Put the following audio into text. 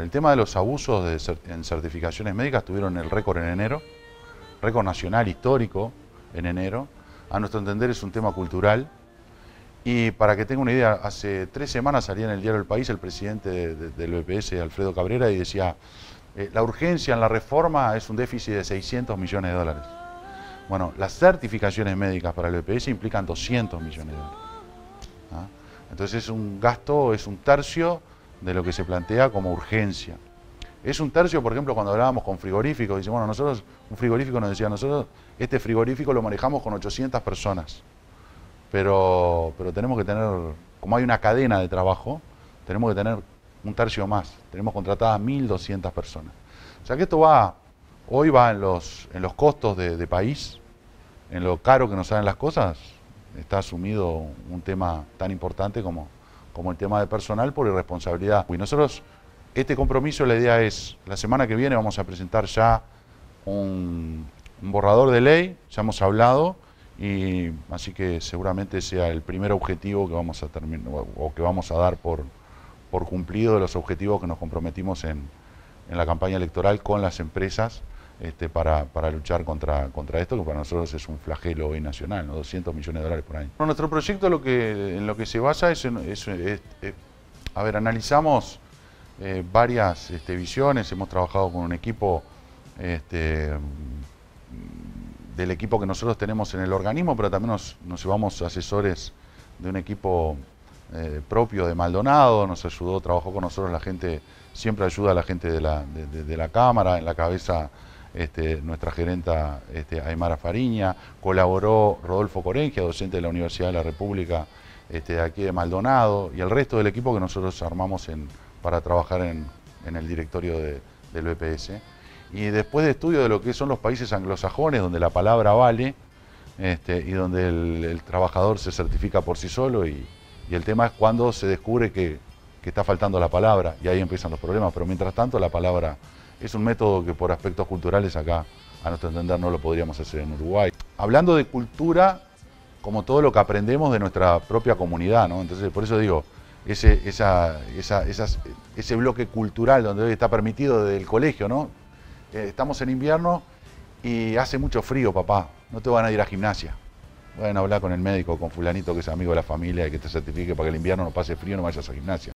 El tema de los abusos en certificaciones médicas tuvieron el récord en enero, récord nacional histórico en enero. A nuestro entender es un tema cultural. Y para que tenga una idea, hace tres semanas salía en el diario El País el presidente del BPS, Alfredo Cabrera, y decía, eh, la urgencia en la reforma es un déficit de 600 millones de dólares. Bueno, las certificaciones médicas para el BPS implican 200 millones de dólares. ¿ah? Entonces es un gasto, es un tercio de lo que se plantea como urgencia. Es un tercio, por ejemplo, cuando hablábamos con frigoríficos, dice, bueno, nosotros, un frigorífico nos decía, nosotros este frigorífico lo manejamos con 800 personas, pero, tenemos que tener, como hay una cadena de trabajo, tenemos que tener un tercio más, tenemos contratadas 1.200 personas. O sea que esto va, hoy va en los, en los costos de, de país, en lo caro que nos salen las cosas, está asumido un tema tan importante como como el tema de personal por irresponsabilidad. Y nosotros, este compromiso, la idea es, la semana que viene vamos a presentar ya un, borrador de ley, ya hemos hablado, y así que seguramente sea el primer objetivo que vamos a terminar o que vamos a dar por, por cumplido de los objetivos que nos comprometimos en, en la campaña electoral con las empresas este, para, luchar contra, contra esto, que para nosotros es un flagelo hoy nacional, 200 millones de dólares por año. Bueno, nuestro proyecto lo que, en lo que se basa es, a ver, analizamos eh, varias este, visiones, hemos trabajado con un equipo este, mm, del equipo que nosotros tenemos en el organismo, pero también nos, llevamos asesores de un equipo eh, propio de Maldonado, nos ayudó, trabajó con nosotros la gente, siempre ayuda a la gente de la, de la Cámara, en la cabeza este, nuestra gerenta este, Aymara Fariña, colaboró Rodolfo Corengia, docente de la Universidad de la República este, de aquí de Maldonado, y el resto del equipo que nosotros armamos para trabajar en, el directorio del BPS. Y después de estudio de lo que son los países anglosajones, donde la palabra vale este, y donde el, trabajador se certifica por sí solo, y, el tema es cuando se descubre que, que está faltando la palabra, y ahí empiezan los problemas, pero mientras tanto la palabra es un método que por aspectos culturales acá, a nuestro entender, no lo podríamos hacer en Uruguay. Hablando de cultura, como todo lo que aprendemos de nuestra propia comunidad, ¿no? Entonces, por eso digo, ese, esa, ese bloque cultural donde hoy está permitido desde el colegio, ¿no? Eh, estamos en invierno y hace mucho frío, papá, no te van a ir a gimnasia. Bueno, hablar con el médico, con fulanito que es amigo de la familia y que te certifique para que el invierno no pase frío, y no vayas a gimnasia.